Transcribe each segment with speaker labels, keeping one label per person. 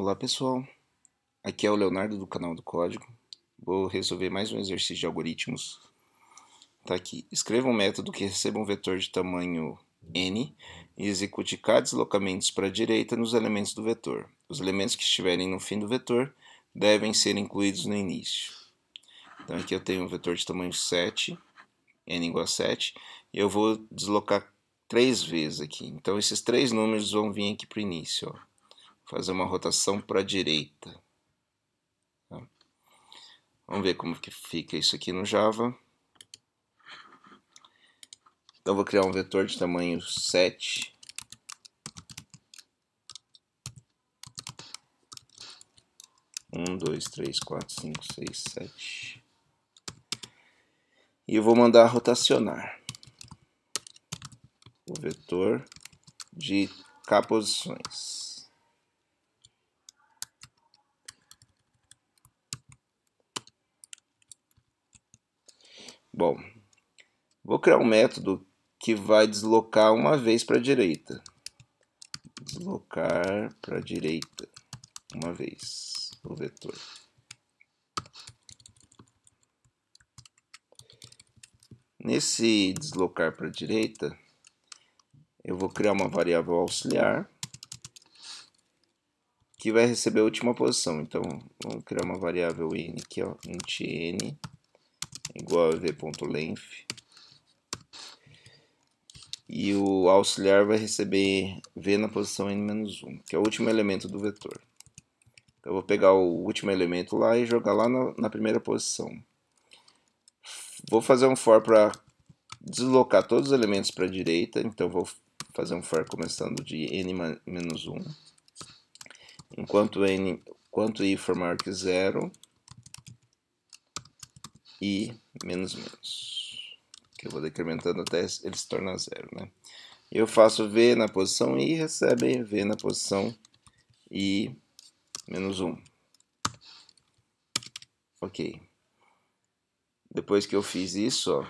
Speaker 1: Olá pessoal, aqui é o Leonardo do canal do Código. Vou resolver mais um exercício de algoritmos. Tá aqui. Escreva um método que receba um vetor de tamanho n e execute k deslocamentos para a direita nos elementos do vetor. Os elementos que estiverem no fim do vetor devem ser incluídos no início. Então aqui eu tenho um vetor de tamanho 7, n igual a 7, e eu vou deslocar três vezes aqui. Então esses três números vão vir aqui para o início. Ó fazer uma rotação para a direita. Tá. Vamos ver como que fica isso aqui no Java. Então, vou criar um vetor de tamanho 7. Um, dois, três, quatro, cinco, seis, sete. E eu vou mandar rotacionar o vetor de k posições. Bom, vou criar um método que vai deslocar uma vez para a direita. Deslocar para a direita uma vez o vetor. Nesse deslocar para a direita, eu vou criar uma variável auxiliar que vai receber a última posição. Então, vamos criar uma variável n aqui, é, ó, int n igual a v.length e o auxiliar vai receber v na posição n-1, que é o último elemento do vetor. Então, eu vou pegar o último elemento lá e jogar lá na, na primeira posição. Vou fazer um for para deslocar todos os elementos para a direita, então vou fazer um for começando de n-1. Enquanto n, enquanto i for maior que zero, i menos menos. Que eu vou decrementando até ele se tornar zero, né? Eu faço V na posição I, recebe V na posição I menos 1. Ok. Depois que eu fiz isso, ó,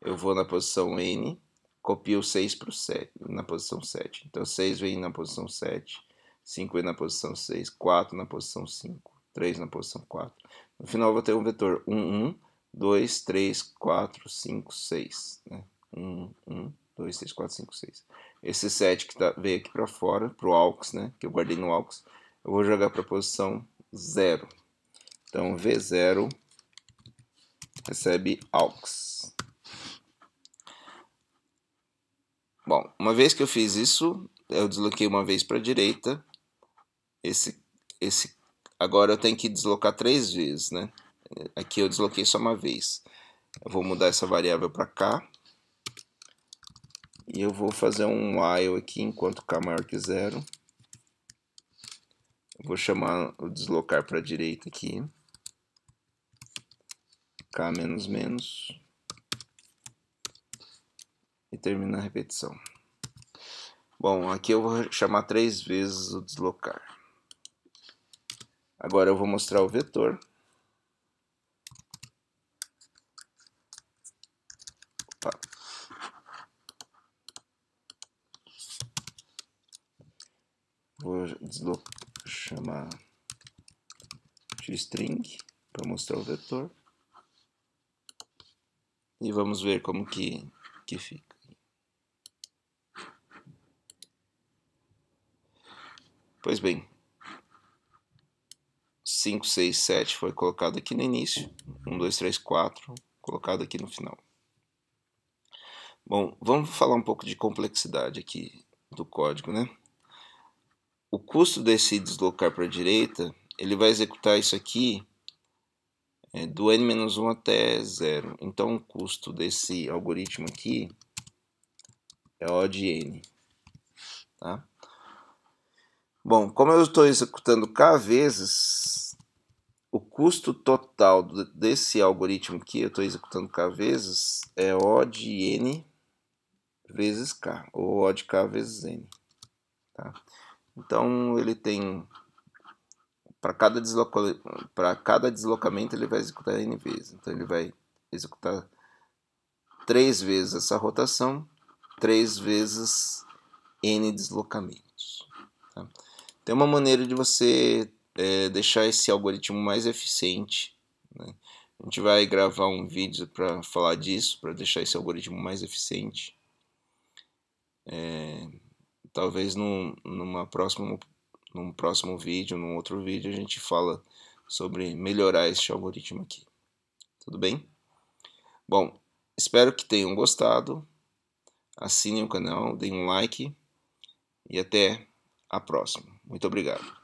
Speaker 1: eu vou na posição N, copio 6 para 7, na posição 7. Então, 6 vem na posição 7, 5 vem na posição 6, 4 na posição 5, 3 na posição 4. No final, eu vou ter um vetor 1, 1, 2, 3, 4, 5, 6. 1, 1, 2, 3, 4, 5, 6. Esse 7 que tá, veio aqui para fora, para o AUX, né? que eu guardei no AUX, eu vou jogar para a posição 0. Então, V0 recebe AUX. Bom, uma vez que eu fiz isso, eu desloquei uma vez para a direita. Esse, esse, agora eu tenho que deslocar três vezes, né? Aqui eu desloquei só uma vez. Eu vou mudar essa variável para k. E eu vou fazer um while aqui enquanto k maior que zero. Eu vou chamar o deslocar para a direita aqui. k menos menos. E termina a repetição. Bom, aqui eu vou chamar três vezes o deslocar. Agora eu vou mostrar o vetor. Vou chamar string para mostrar o vetor. E vamos ver como que, que fica. Pois bem, 5, 6, 7 foi colocado aqui no início, 1, 2, 3, 4 colocado aqui no final. Bom, vamos falar um pouco de complexidade aqui do código, né? o custo desse deslocar para a direita, ele vai executar isso aqui é, do n-1 até zero. Então o custo desse algoritmo aqui é O de n. Tá? Bom, como eu estou executando k vezes, o custo total desse algoritmo aqui, eu estou executando k vezes, é O de n vezes k, ou O de k vezes n. Tá? Então ele tem para cada, desloca... cada deslocamento ele vai executar n vezes. Então ele vai executar três vezes essa rotação, três vezes n deslocamentos. Tá? Tem uma maneira de você é, deixar esse algoritmo mais eficiente. Né? A gente vai gravar um vídeo para falar disso, para deixar esse algoritmo mais eficiente. É talvez num, numa próxima, num próximo vídeo, num outro vídeo, a gente fala sobre melhorar este algoritmo aqui. Tudo bem? Bom, espero que tenham gostado. Assinem o canal, deem um like e até a próxima. Muito obrigado.